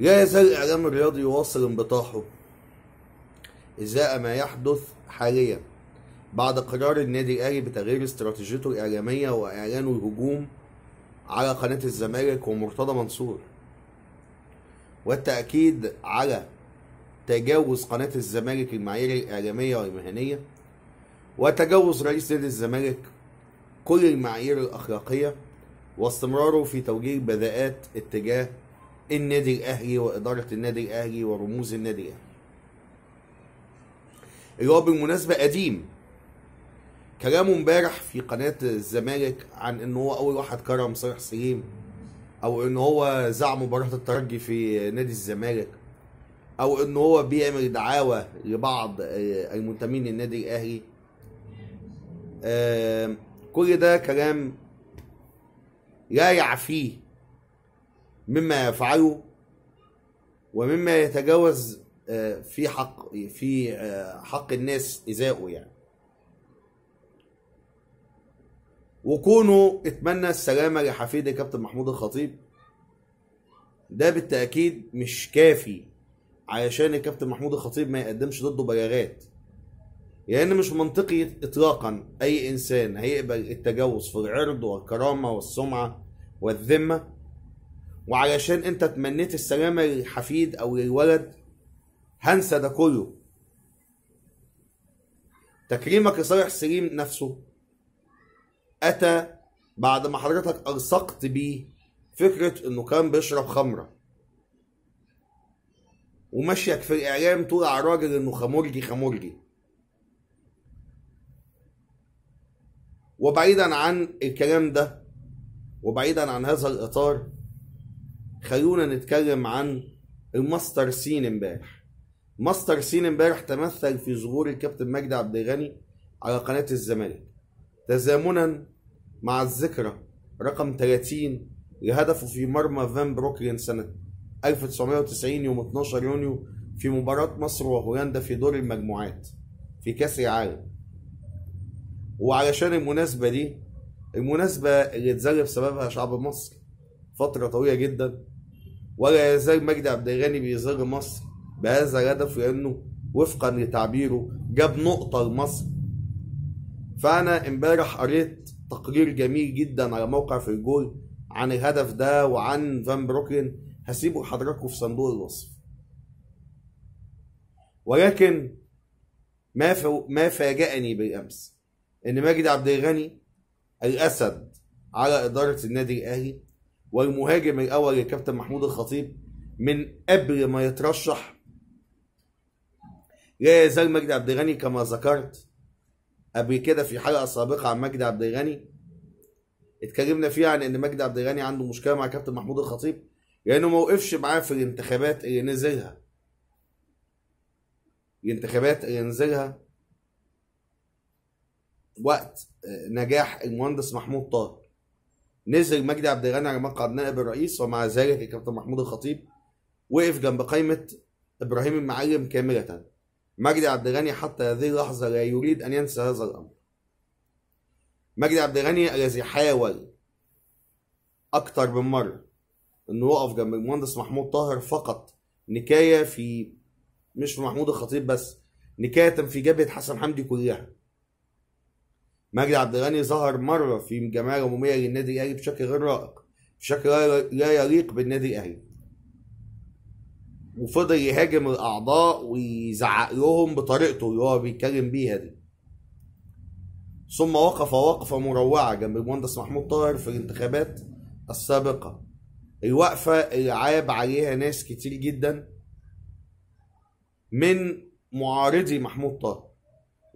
لا يزال الإعلام الرياضي يواصل انبطاحه إزاء ما يحدث حاليا بعد قرار النادي الأهلي بتغيير استراتيجيته الإعلامية وإعلانه الهجوم على قناة الزمالك ومرتضى منصور والتأكيد على تجاوز قناة الزمالك المعايير الإعلامية والمهنية وتجاوز رئيس نادي الزمالك كل المعايير الأخلاقية واستمراره في توجيه بذاءات اتجاه النادي الاهلي واداره النادي الاهلي ورموز النادي الاهلي اللي إيوه، هو بالمناسبه قديم كلامه امبارح في قناه الزمالك عن ان هو اول واحد كرم صالح سليم او ان هو زعم مباراه الترجي في نادي الزمالك او ان هو بيعمل دعاوى لبعض آه، المنتمين للنادي الاهلي كل ده كلام لا يعفيه مما يفعله ومما يتجاوز آه، في حق في آه، حق الناس إزاؤه يعني وكونه اتمنى السلامة لحفيد الكابتن محمود الخطيب ده بالتأكيد مش كافي علشان الكابتن محمود الخطيب ما يقدمش ضده بلاغات لأن يعني مش منطقي إطلاقا أي إنسان هيقبل التجاوز في العرض والكرامة والسمعة والذمة وعلشان انت تمنيت السلامه للحفيد او للولد هنسى ده كله تكريمك لصالح سليم نفسه اتى بعد ما حضرتك ارصقت بيه فكره انه كان بيشرب خمره ومشيك في الاعلام طول على الراجل انه خمرجي خمرجي وبعيدا عن الكلام ده وبعيدا عن هذا الاطار خلونا نتكلم عن الماستر سين امبارح ماستر سين امبارح تمثل في ظهور الكابتن مجدي عبد الغني على قناة الزمالك تزامنا مع الذكرى رقم 30 لهدفه في مرمى فان بروكلين سنة 1990 يوم 12 يونيو في مباراة مصر وهولندا في دور المجموعات في كأس العالم وعلشان المناسبة دي المناسبة اللي اتذل بسببها شعب مصر فترة طويلة جدا ولا يزال مجدي عبد الغني بيزار مصر بهذا الهدف لانه وفقا لتعبيره جاب نقطه لمصر فانا امبارح قريت تقرير جميل جدا على موقع في الجول عن الهدف ده وعن فان بروكلين هسيبه لحضراتكم في صندوق الوصف ولكن ما ما فاجأني بالامس ان مجدي عبد الغني الاسد على اداره النادي الاهلي والمهاجم الاول للكابتن محمود الخطيب من قبل ما يترشح لا يزال مجدي عبد الغني كما ذكرت قبل كده في حلقه سابقه عن مجدي عبد الغني اتكلمنا فيها عن ان مجدي عبد الغني عنده مشكله مع كابتن محمود الخطيب لانه ما وقفش معاه في الانتخابات اللي نزلها الانتخابات اللي نزلها وقت آه، نجاح المهندس محمود طارق نزل مجدي عبد الغني على مقعد نائب الرئيس ومع ذلك الكابتن محمود الخطيب وقف جنب قائمة إبراهيم المعلم كاملة مجدي عبد الغني حتى هذه اللحظة لا يريد أن ينسى هذا الأمر مجدي عبد الغني الذي حاول اكثر من مرة إنه يقف جنب المهندس محمود طاهر فقط نكاية في مش في محمود الخطيب بس نكاية في جبهة حسن حمدي كلها مجدي عبد الغني ظهر مرة في جمعية عمومية للنادي الأهلي بشكل غير رائق بشكل لا يليق بالنادي الأهلي وفضل يهاجم الأعضاء ويزعق لهم بطريقته اللي هو بيتكلم بيها دي ثم وقف وقفة مروعة جنب المهندس محمود طاهر في الانتخابات السابقة الوقفة اللي عاب عليها ناس كتير جدا من معارضي محمود طاهر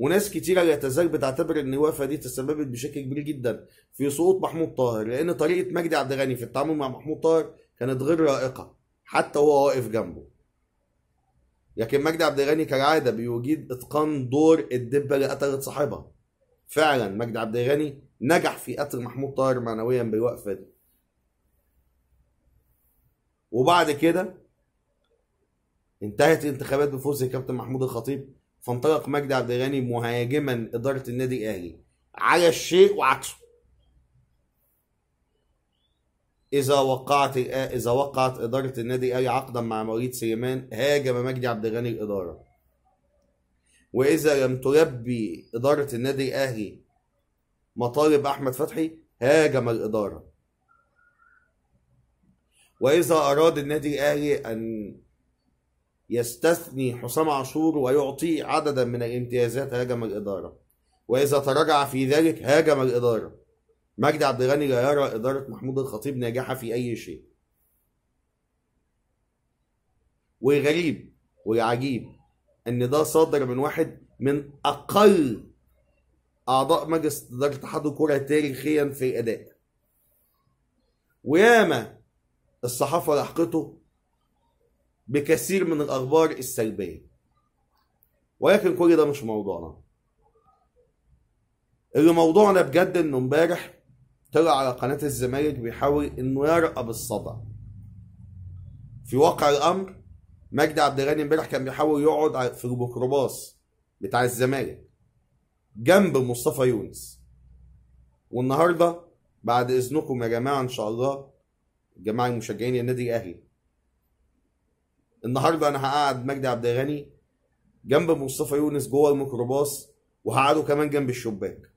وناس كتيرة لا تزال بتعتبر ان الوقفة دي تسببت بشكل كبير جدا في سقوط محمود طاهر لان طريقة مجدي عبد الغني في التعامل مع محمود طاهر كانت غير رائقة حتى وهو واقف جنبه لكن مجدي عبد الغني كالعادة بيجيد اتقان دور الدبة اللي قتلت صاحبها فعلا مجدي عبد الغني نجح في قتل محمود طاهر معنويا بالوقفة دي وبعد كده انتهت الانتخابات بفوز الكابتن محمود الخطيب فانطلق مجدي عبد الغني مهاجما اداره النادي الاهلي على الشيء وعكسه اذا وقعت اذا وقعت اداره النادي الاهلي عقدا مع مواليد سليمان هاجم مجدي عبد الغني الاداره واذا لم تلبي اداره النادي الاهلي مطالب احمد فتحي هاجم الاداره واذا اراد النادي الاهلي ان يستثني حسام عاشور ويعطي عددا من الامتيازات هاجم الإدارة وإذا تراجع في ذلك هاجم الإدارة مجدي عبد الغني لا يرى إدارة محمود الخطيب ناجحة في أي شيء والغريب والعجيب إن ده صادر من واحد من أقل أعضاء مجلس إدارة اتحاد الكرة تاريخيا في الأداء وياما الصحافة لحقته بكثير من الأخبار السلبية ولكن كل ده مش موضوعنا اللي موضوعنا بجد انه امبارح طلع على قناة الزمالك بيحاول انه يرقب الصدى في واقع الامر مجدي عبد الغني امبارح كان بيحاول يقعد في الميكروباص بتاع الزمالك جنب مصطفى يونس والنهارده بعد اذنكم يا جماعه ان شاء الله جماعه المشجعين النادي الاهلي النهارده انا هقعد مجدي عبد الغني جنب مصطفى يونس جوه الميكروباص وهقعده كمان جنب الشباك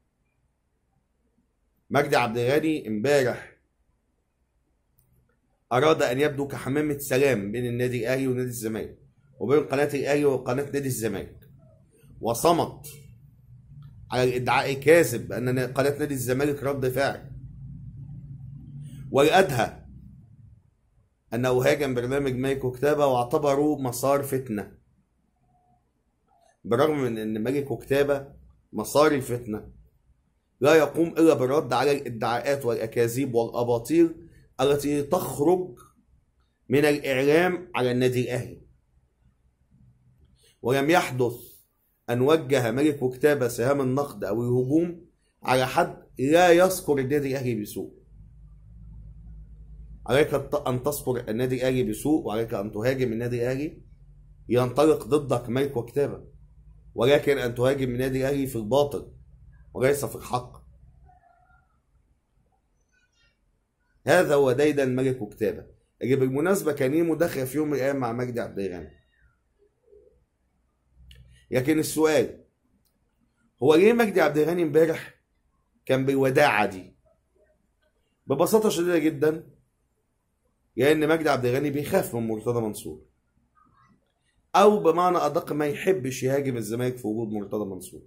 مجدي عبد الغني امبارح اراد ان يبدو كحمامه سلام بين النادي الاهلي ونادي الزمالك وبين قناه الاهلي وقناه نادي الزمالك وصمت على الادعاء الكاذب ان قناه نادي الزمالك رد فعل ورقدها أنه هاجم برنامج ملك وكتابة واعتبره مسار فتنة بالرغم من أن ملك وكتابة مسار الفتنة لا يقوم إلا بالرد على الادعاءات والأكاذيب والأباطيل التي تخرج من الإعلام على النادي الأهلي ولم يحدث أن وجه ملك وكتابة سهام النقد أو الهجوم على حد لا يذكر النادي الأهلي بسوء عليك أن تصبر النادي الأهلي بسوء وعليك أن تهاجم النادي الأهلي ينطلق ضدك ملك وكتابة ولكن أن تهاجم النادي الأهلي في الباطل وليس في الحق هذا هو ديدا ملك وكتابة اللي بالمناسبة كان ليه مداخلة في يوم من الأيام مع مجدي عبد الغني لكن السؤال هو ليه مجدي عبد الغني امبارح كان بالوداعة دي ببساطة شديدة جدا يا ان مجدي عبد الغني بيخاف من مرتضى منصور او بمعنى ادق ما يحبش يهاجم الزمالك في وجود مرتضى منصور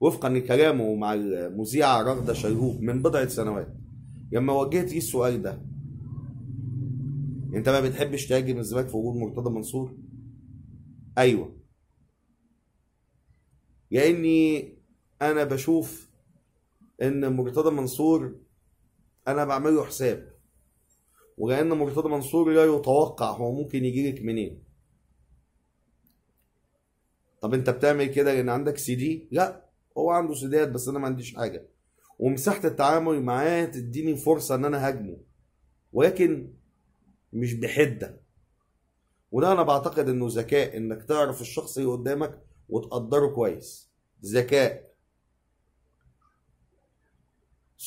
وفقا لكلامه مع المذيعه رغده شيهوب من بضعه سنوات لما وجهت ليه السؤال ده انت ما بتحبش تهاجم الزمالك في وجود مرتضى منصور ايوه يا اني انا بشوف ان مرتضى منصور انا بعمله حساب ولأن مرتضى منصور لا يتوقع هو ممكن يجيلك منين طب انت بتعمل كده لان عندك سي دي لا هو عنده سيديات بس انا ما عنديش حاجه ومساحه التعامل معاه تديني فرصه ان انا هاجمه ولكن مش بحده وده انا بعتقد انه ذكاء انك تعرف الشخص اللي قدامك وتقدره كويس ذكاء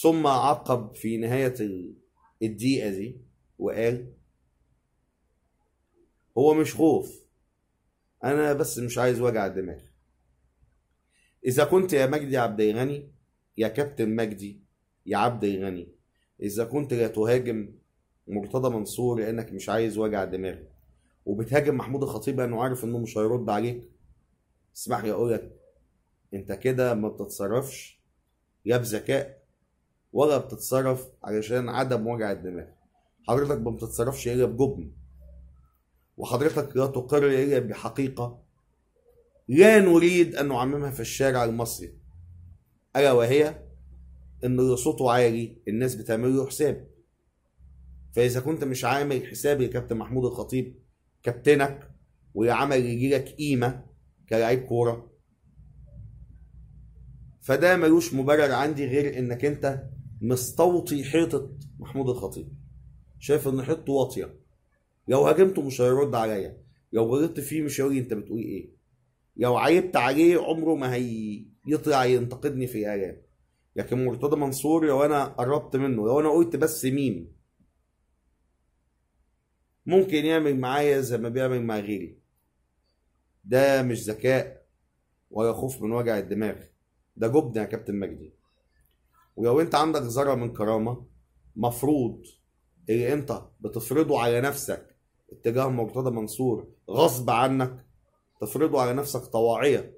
ثم عقب في نهايه الدقيقه دي وقال هو مش خوف انا بس مش عايز وجع دماغ اذا كنت يا مجدي عبد الغني يا كابتن مجدي يا عبد الغني اذا كنت لا تهاجم مرتضى منصور لانك مش عايز وجع دماغ وبتهاجم محمود الخطيب لانه عارف انه مش هيرد عليك اسمح لي اقول لك انت كده ما بتتصرفش لا بذكاء ولا بتتصرف علشان عدم وجع الدماغ حضرتك ما بتتصرفش الا بجبن وحضرتك لا تقر الا بحقيقه لا نريد ان نعممها في الشارع المصري الا وهي ان اللي صوته عالي الناس بتعمل له حساب فاذا كنت مش عامل حساب لكابتن محمود الخطيب كابتنك يجي لك قيمه كلاعب كوره فده ملوش مبرر عندي غير انك انت مستوطي حيطه محمود الخطيب شايف ان حيطته واطيه لو هاجمته مش هيرد عليا لو غلطت فيه مش هيقول انت بتقول ايه لو عيبت عليه عمره ما هيطلع ينتقدني في اعلام لكن مرتضى منصور لو انا قربت منه لو انا قلت بس ميم ممكن يعمل معايا زي ما بيعمل مع غيري ده مش ذكاء ولا خوف من وجع الدماغ ده جبن يا كابتن مجدي ولو انت عندك ذره من كرامه مفروض اللي انت بتفرضه على نفسك اتجاه مرتضى منصور غصب عنك تفرضه على نفسك طواعية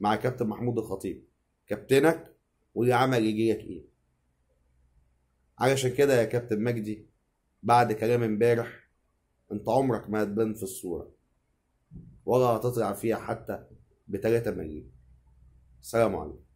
مع كابتن محمود الخطيب كابتنك واللي عمل يجيلك ايه علشان كده يا كابتن مجدي بعد كلام امبارح انت عمرك ما هتبان في الصورة ولا هتطلع فيها حتى بتلاتة مليون سلام عليكم